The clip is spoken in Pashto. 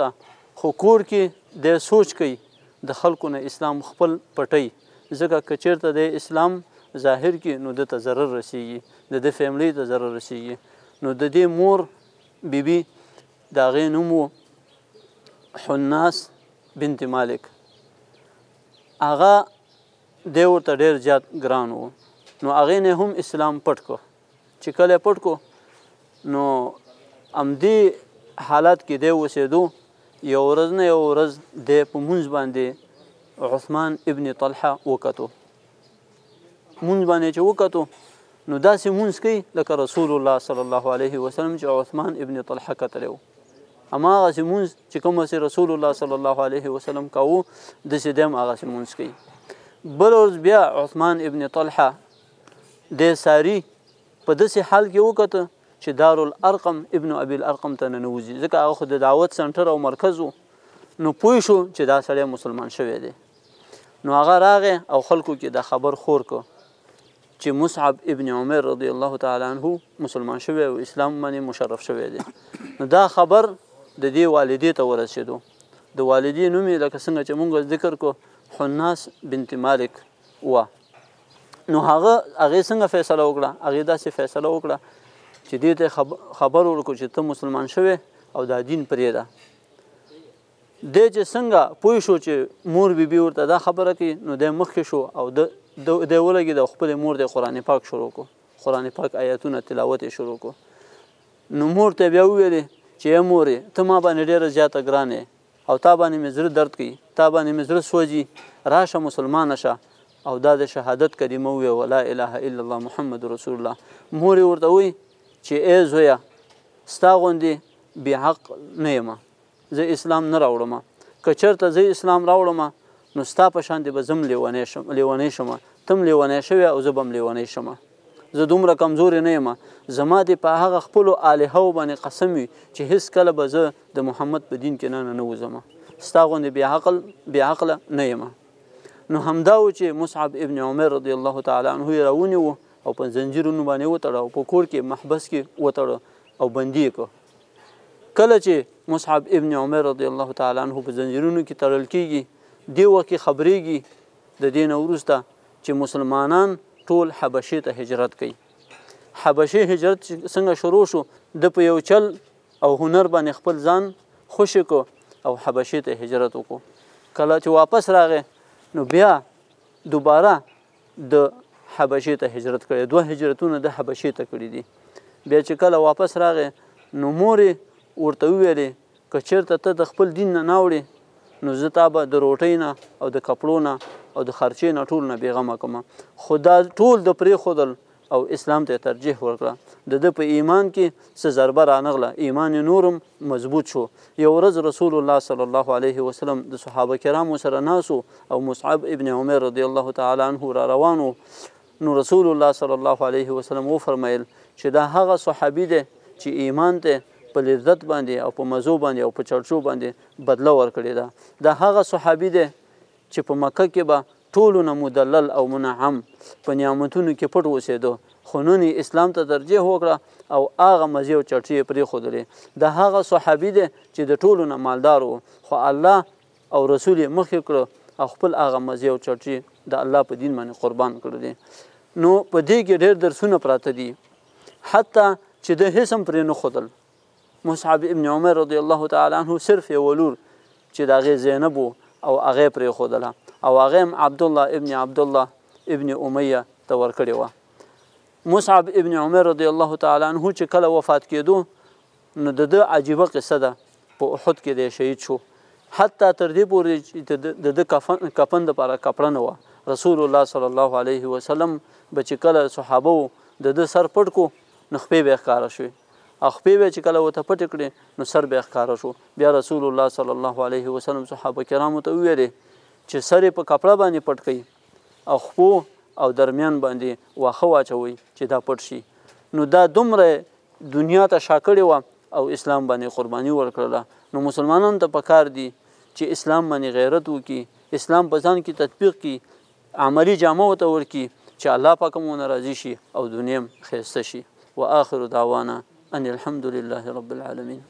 ته خو کور کې د سوچ کوي د خلکو نه اسلام خپل پټي ځکه که چیرته د اسلام ظاهر کې نو د ته ضرر رسیږي د د فیملی ته ضرر رسیږي نو د دې مور بیبي د هغې نوم و حناس بنت مالک هغه دی ورته ډېر زیات ګران و نو هغې نه هم اسلام پټ کو چې کله پټ کو نو همدې حالات کې دی اوسېدو یو ورځ نه یو ورځ د په مونږ باندې عثمان ابن طلحه وکتو مونږ باندې چې وکتو نو داسې مونږ کوي لکه رسول الله صلی الله علیه وسلم چې عثمان ابن طلحه کتلی وو هماغه مونږ چې کوم سي رسول الله صلی الله علیه وسلم کاوه د سې دم هغه مونږ کوي بل ورځ بیا عثمان ابن طلحه د ساری په داسې حال کې وکته چې دارالارقم ابن ابي الارقم ته ننوځي ځکه هغه خو د دعوت سنټر او مرکز نو پوه شو چې دا سړی مسلمان شوی دی نو هغه راغې او خلکو کې دا خبر خور کو چې مصعب ابن عمر رضی الله تعالی عنه مسلمان شوی او اسلام باندې مشرف شوی دی نو دا خبر د دې والدې ته ورسېدو د والدې نوم یې لکه څنګه چې مونږ ذکر کو حناس بنت مالک وه نو هغه هغې څنګه فیصله وکړه هغې داسې فیصله وکړه چې دې ته خبر ورکړو چې ته مسلمان شوې او دا دین پرېږده د چې څنګه پوه شو چې مور بیبي ورته دا خبره کوي نو د مخکې شو او د د ولګي د خپل مور د قران پاک شروع کو قران پاک آیاتونه تلاوت شروع کو نو مور ته بیا ویل چې مورې ته ما باندې ډېر زیاته ګرانه او تا باندې مې زړه درد کوي تا باندې مې زړه سوځي راشه مسلمان شه او دا د شهادت کریمه وی ولا اله الا الله محمد رسول الله مور ورته وی چې ای زویا ستا غوندې بې حق نه یم زه اسلام نه راوړم که چېرته زه اسلام راوړم نو ستا په شان دې به زه هم لیونی شم لیونی شم ته هم لیونی شوې او زه به هم لیونی شم زه دومره کمزورې نه یم زما دې په هغه خپلو الهو باندې قسم وي چې هیڅکله به زه د محمد په دین کې نه نه وځم ستا غوندې بې عقل بې عقله نه یم نو همدا و چې مصعب ابن عمر رضی الله تعالی عنه راونی وو او په زنجیرونو باندې وتړه او په کور کې محبس کې وتړه او بندي کړه کله چې مصعب ابن عمر رضی الله تعالی عنہ په زنجیرونو کې تړل کیږي دی وکه خبرېږي د دین وروسته چې مسلمانان ټول حبشې ته هجرت کوي حبشې هجرت څنګه شروع شو د په یو چل او هنر باندې خپل ځان خوشی کو او حبشې ته هجرت وکړو کله چې واپس راغې نو بیا دوباره د حبشې ته هجرت کړی دوه هجرتونه د حبشې ته کړي دي بیا چې کله واپس راغې نو مورې ورته وویلې که چېرته ته د خپل دین نه ناوړې نو زه تا به د روټۍ نه او د کپړو نه او د خرچې نه ټول نه بېغمه کومه خو دا ټول د پرېښودل او اسلام ته ترجیح ورکړه د د په ایمان کې څه ضربه رانغله ایمان نورم مضبوط شو یو ورځ رسول الله صلی الله علیه وسلم د صحابه کرامو سره ناسو او مصعب ابن عمر رضی الله تعالی عنه را روانو نو رسول الله صلی الله علیه وسلم و فرمایل چې دا هغه صحابي دی چې ایمان ته په لذت باندې او په مزو باندې او په چرچو باندې بدله ورکړې ده دا هغه صحابي دی چې په مکه کې به ټولو نه مدلل او منعم په نعمتونو کې پټ اوسېدو خو نن اسلام ته ترجیح وکړه او هغه مزې او چرچې یې پرېښودلې د هغه صحابي دی چې د ټولو نه مالدار و خو الله او رسول یې مخکې کړو او خپل هغه مزې او چرچې د الله په دین باندې قربان کړو دي نو په دې کې ډېر درسونه پراته دي حتی چې د هیڅم پرې نه خدل مصعب ابن عمر رضی الله تعالی عنہ صرف یو ولور چې د هغه زینب او هغه پرې خدل او هغه عبد الله ابن عبد الله ابن امیه ته ورکړی و مصعب ابن عمر رضی الله تعالی عنہ چې کله وفات کېدو نو د د عجیبه قصه ده په احد کې د شهید شو حتی تر دې پورې د د کفن کفن د لپاره کپړه نه و رسول الله صلی الله علیه وسلم به چې کله صحابه د د سر پټ کو نخپې به ښکاره شوې او خپې به چې کله ورته پټ کړې نو سر به ښکاره شو بیا رسول الله صلی الله علیه وسلم صحابه کرامو ته وویلې چې سر په کپړه باندې پټ کړي او خپو او درمیان باندې واخه واچوي چې دا پټ شي نو دا دومره دنیا ته شاکړې وه او اسلام باندې قرباني ورکړله نو مسلمانانو ته پکار دي چې اسلام باندې غیرت وکړي اسلام په ځان کې تطبیق کړي عملی جامه وته ورکی چې الله پاک مون راضي شي او دنیا خیسته شي واخر دعوانا ان الحمد لله رب العالمين